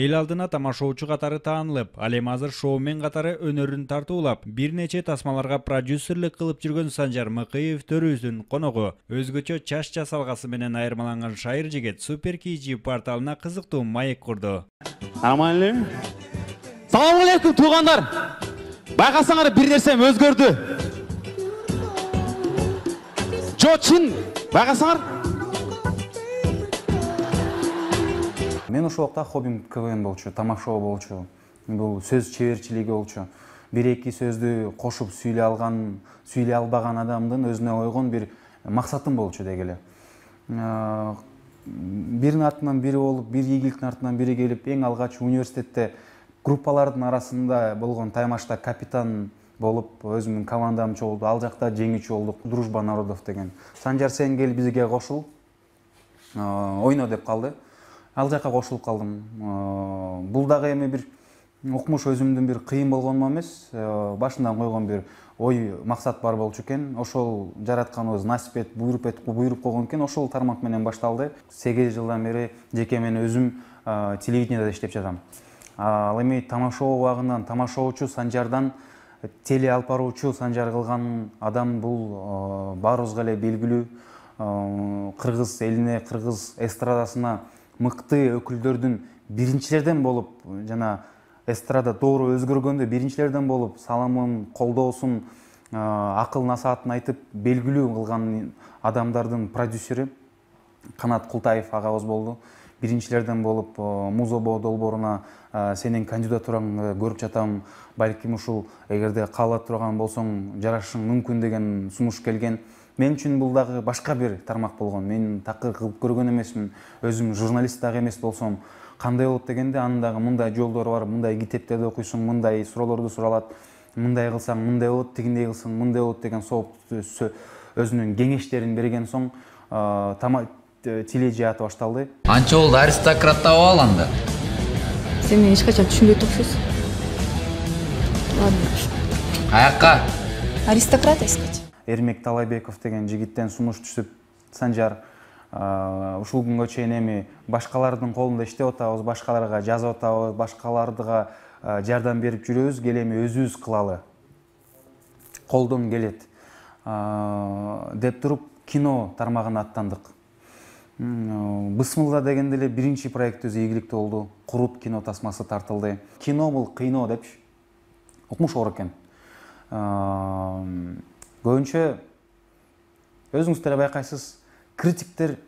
эл алдына тамашоочу катары таанылып ал эми азыр шоумен катары өнөрүн тартуулап бир нече тасмаларга продюсерлик кылып жүргөн санжар мыкыев төрүбүздүн коногу өзгөчө чач жасалгасы менен айырмаланган шайыр жигит супер kg порталына кызыктуу маек курду элем салам алейкум туугандар байкасаңар бир нерсем өзгөрдү жо чын байкасаңар мен ошол убакта хоббим квн болчу тамашоу болчу бул сөз чеберчилиги болчу бир эки сөздү кошуп сүйлөй алган сүйлөй албаган адамдын өзүнө койгон бир максатым болчу деги эле э, биринин артынан бири болуп бир ийгиликтин артынан бири келип эң алгач университетте группалардын арасында болгон таймашта капитан болуп өзүмдүн командам чогулуп ал жакта жеңүүчү болдук дружба народов деген санжар сен кел бизге кошул э, ойно деп калды ал жака кошулуп калдым э, бул дагы эми бир укмуш өзүмдүн бир кыйын болгонума эмес э, башымдан койгон бир ой максат бар болчу экен ошол жараткан өзү насип этип буйруп буйруп койгон экен ошол тармак менен башталды сегиз жылдан бери жеке мен өзүм э, телевидениеда иштеп жатам ал эми тамашоо убагынан тамашоочу санжардан теле алып баруучу санжар кылган адам бул баарыбызга эле белгилүү кыргыз элине кыргыз эстрадасына мықты өкілдердің биринчилерден болып жана эстрада доору өзгөргөндө биринчилерден болуп саламын колдоосун акыл насаатын айтып белгилүү кылган адамдардын продюсери канат култаев агабыз болду биринчилерден болуп муз обо долбооруна сенин кандидатураңды көрүп жатам балким ушул эгерде каала турган болсоң жарашышың мүмкүн деген сунуш келген мен үчүн бул дагы башка бир тармак болгон мен такыр кылып көргөн эмесмин өзүм журналист дагы эмес болсом кандай болот дегенде анын дагы мындай жолдору бар мындай китептерди окуйсуң мындай суроолорду суралат мындай кылсаң мындай болот тигиндей кылсаң мындай болот деген сооп өзүнүн кеңештерин берген соң теле жааты башталды анча болду аристократ табап ал анда сен мени эч качан түшүнбөйт окшойсуң ладно каякка аристократ искать эрмек таалайбеков деген жигиттен сунуш түшүп санжар ушул күнгө чейин эми башкалардын колунда иштеп атабыз башкаларга жазып атабыз башкаларга жардам берип жүрөбүз кел эми өзүбүз кылалы колдон келет деп туруп кино тармагына аттандык бысмылда дегенде эле биринчи проектибиз ийгиликтүү болду курут кино тасмасы тартылды кино бул кыйноо депчи укмуш оор экен э, көбүнчө өзүңүз деле байкайсыз критиктер э,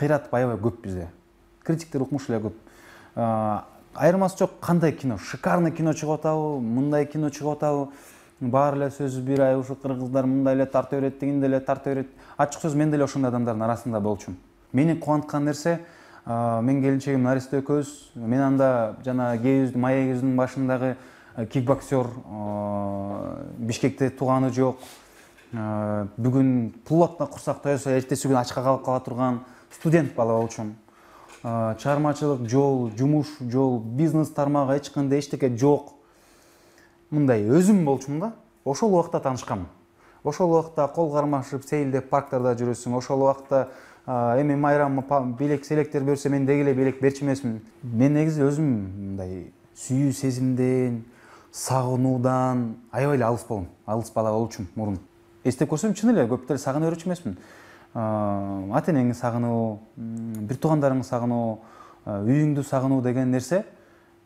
кыйратып аябай көп бизде критиктер укмуш эле көп э, айырмасы жок кандай кино шикарный кино чыгып атабы мындай кино чыгып атабы баары эле сөзү бир ай ушу кыргыздар мындай эле тарта берет тигиндей эле тарта берет ачык сөз мен деле ошондой адамдардын арасында болчумун мени кубанткан нерсе менин келинчегим наристе экөөбүз мен анда жана кби маегибиздин башындагы кикбоксер бишкекте тууганы жок бүгүн пул плотно курсак тойсо эртеси күнү ачка калып кала турган студент бала болчумун чыгармачылык жол жумуш жол бизнес тармагы эч кандай эчтеке жок мындай өзүм болчумун да ошол убакта таанышкам ошол убакта кол кармашып сейилдеп парктарда жүрөсүң ошол убакта эми майрам апа белек селектер берсе мен деги эле белек берчү эмесмин мен негизи өзүм мындай сүйүү сезимден сагынуудан аябай эле алыс болом алыс бала болчумун мурун эстеп көрсөм чын эле көп деле сагына берчү эмесмин ата энеңди сагынуу бир туугандарыңды сагынуу үйүңдү сагынуу деген нерсе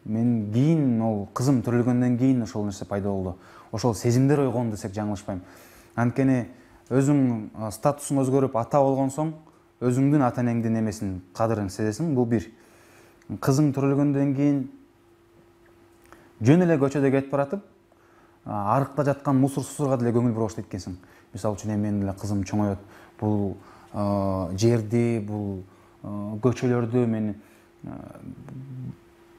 мен кийин ол кызым төрөлгөндөн кийин ошол нерсе пайда болду ошол сезимдер ойгон десек жаңылышпайм анткени өзүң статусуң өзгөрүп ата болгон соң өзіңдің ата энеңдин емесін қадірін сезесің бұл бір қызың төрөлгөндөн кейін жөн эле көчөдө кетип баратып арыкта жаткан мусор сусурга деле көңүл баштайт экенсиң мисалы үчүн эми мен деле кызым чоңоет бул жерди бул көчөлөрдү мен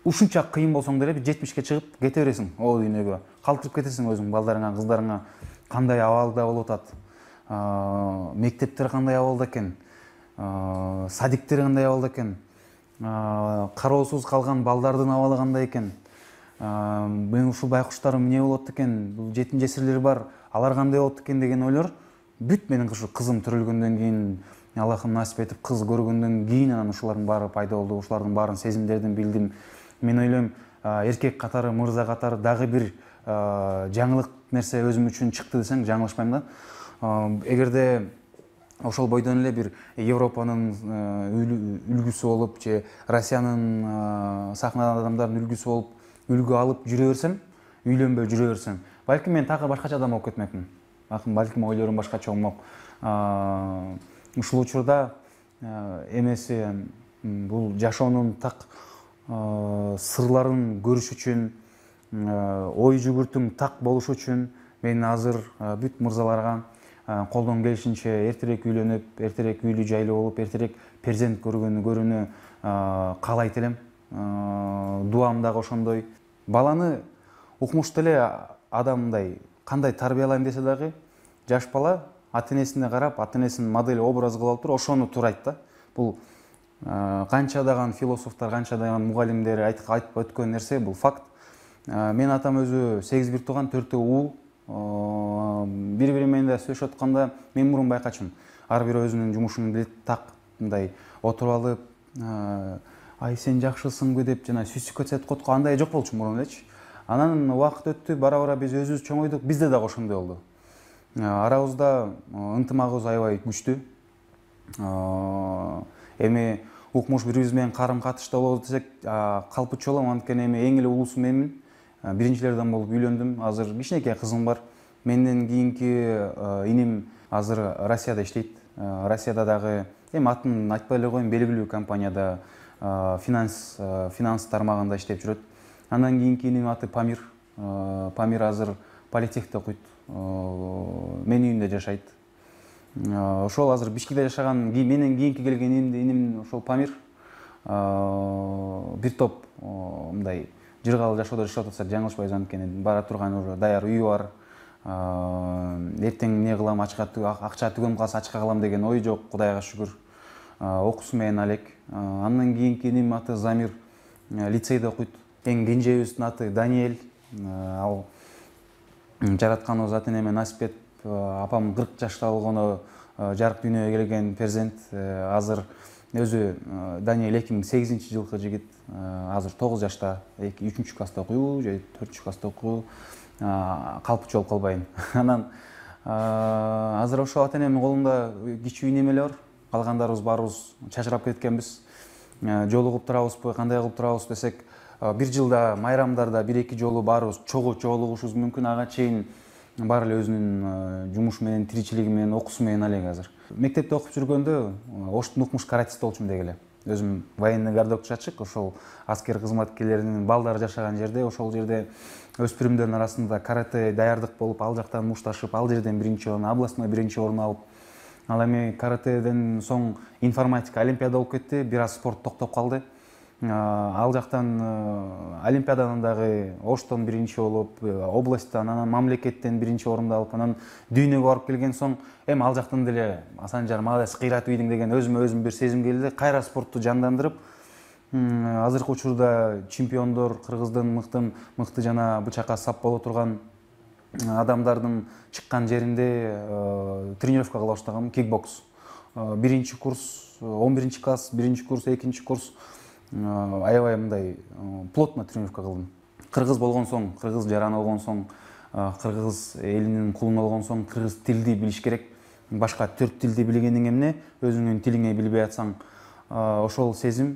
ушунча кыйын болсоң деле бир чыгып кете бересиң о дүйнөгө калтырып кетесиң өзүң балдарыңа кыздарыңа кандай абалда болуп атат мектептер кандай абалда экен садиктер кандай абалда экен кароосуз калган балдардын абалы кандай экен мен ушул байкуштар эмне болот экен бул жетим жесирлер бар алар кандай болот экен деген ойлор бүт менин ушу кызым төрөлгөндөн кийин аллахым насип этип кыз көргөндөн кийин анан ушулардын баары пайда болду ушулардын баарын сезимдерин билдим мен ойлойм эркек катары мырза катары дагы бир жаңылык нерсе өзүм үчүн чыкты десем жаңылышпайм да эгерде ошол бойдон эле бир европанын э, үлгүсү болуп же россиянын э, сахнадан адамдардын үлгүсү болуп үлгү алып жүрө берсем үйлөнбөй жүрө берсем балким мен такыр башкача адам болуп кетмекмин балким ойлорум башкача болмок э, ушул учурда эмеси бул жашоонун так сырларын көрүш үчүн ой жүгүртүң так болуш үчүн мен азыр бүт мырзаларга Э, колдон келишинче эртерээк үйлөнүп эртерээк үйлүү жайлуу болуп эртерээк перзент көрүүнү э, каалайт элем э, дубам дагы ошондой баланы укмуштуу эле адам мындай кандай тарбиялайм десе дагы жаш бала ата энесине карап ата энесин модель образ кылып алып туруп ошону турайт да бул канчадаган философтор канчадаган мугалимдер айтып өткөн нерсе бул факт менин атам өзү сегиз бир тууган төртөө уул бири бири менен да сүйлөшүп атканда мен мурун байкачумун ар бир өзүнүн жумушун билет так мындай отуруп алып ай сен жакшысыңбы деп жана сүйсүп этип коет го андай жок болчу мурун элечи анан убакыт өттү бара бара биз өзүбүз чоңойдук бизде дагы ошондой болду арабызда ынтымагыбыз аябай күчтүү эми укмуш бири бирибиз менен карым катышта болобуз десек калпычу болом анткени эми эң эле уулусу менмин биринчилерден болуп үйлөндүм азыр кичинекей кызым бар менден кийинки иним азыр россияда иштейт россияда дагы эми атын айтпай эле коеюн белгилүү компанияда финанс финанс тармагында иштеп жүрөт андан кийинки иним аты памир памир азыр политехте окуйт менин үйүмдө жашайт ошол азыр бишкекте жашаган менден кийинки келген иним ошол памир бир топ мындай жыргал жашоодо жашап атсек жаңылышпайбыз анткени бара турган уже даяр үйү бар э, эртең эмне кылам ачка акча түгөнүп калса ачка калам деген ой жок кудайга шүгүр э, окуусу менен алек э, андан кийинки иним аты замир лицейде окуйт эң кенжебиздин аты даниэль ал жаратканыбыз ата энеме насип этип апам кырк жашта болгондо жарык дүйнөгө келген перзент азыр өзү э, даниэль эки миң сегизинчи жылкы жигит э, азыр тогуз жашта үчүнчү класста окуйбу же төртүнчү класста окуйбу э, калпычы болуп калбайын анан азыр ошо ата энемдин колунда кичүү иним бар калгандарыбыз баарыбыз чачырап кеткенбиз жолугуп турабызбы кандай кылып турабыз десек бир жылда майрамдарда бир эки жолу баарыбыз чогуу жолугушубуз мүмкүн ага чейин баары эле өзүнүн э, жумушу менен тиричилиги менен окуусу менен алек азыр мектепте окуп жүргөндө э, оштун укмуш каратист болчумун деги эле өзүм военный жатчык ошол аскер кызматкерлеринин балдары жашаган жерде ошол жерде өспүрүмдөрдүн арасында карате даярдык болуп ал жактан мушташып ал жерден биринчи орун областной биринчи орун алып ал эми каратеден соң информатика олимпиада болуп кетти бир аз спорт токтоп калды ал жактан э, олимпиаданы дагы оштон биринчи болуп э, областтан анан мамлекеттен биринчи орунду алып анан дүйнөгө барып келген соң эми ал жактан деле санжар молодец кыйратып ийдиң деген өзүмө өзүм бир сезим келди кайра спортту жандандырып азыркы учурда чемпиондор кыргыздын мыкты мыкты жана бычакка сап боло турган э, адамдардын чыккан жеринде тренировка кыла баштагам кикбокс биринчи курс он биринчи класс биринчи курс экинчи курс Э, аябай мындай э, плотно тренировка кылдым кыргыз болгон соң кыргыз жараны болгон соң э, кыргыз элинин кулуну болгон соң кыргыз тилди билиш керек башка төрт тилди билгениң эмне өзүңдүн тилиңе билбей атсаң ошол сезим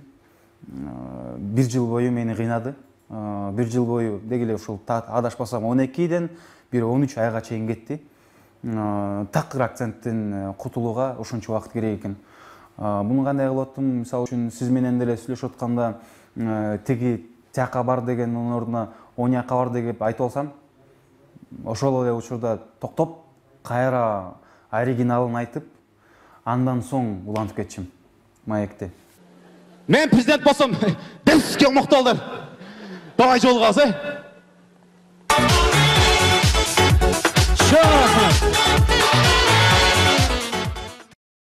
бир жыл бою мени кыйнады бир жыл бою деги эле ушул адашпасам он экиден бир он үч айга чейин кетти такыр акценттен кутулууга ушунча убакыт керек экен бұны қандай қылып аттым мысалы үшін сізменен деле сүйлөшүп атканда ә, тиги тияка бар дегендин ордуна оняка бар деп айтып алсам ошол эле учурда токтоп кайра оригиналын айтып андан соң улантып кетчүм маекти мен президент болсам дәл сізге давай жолугабыз э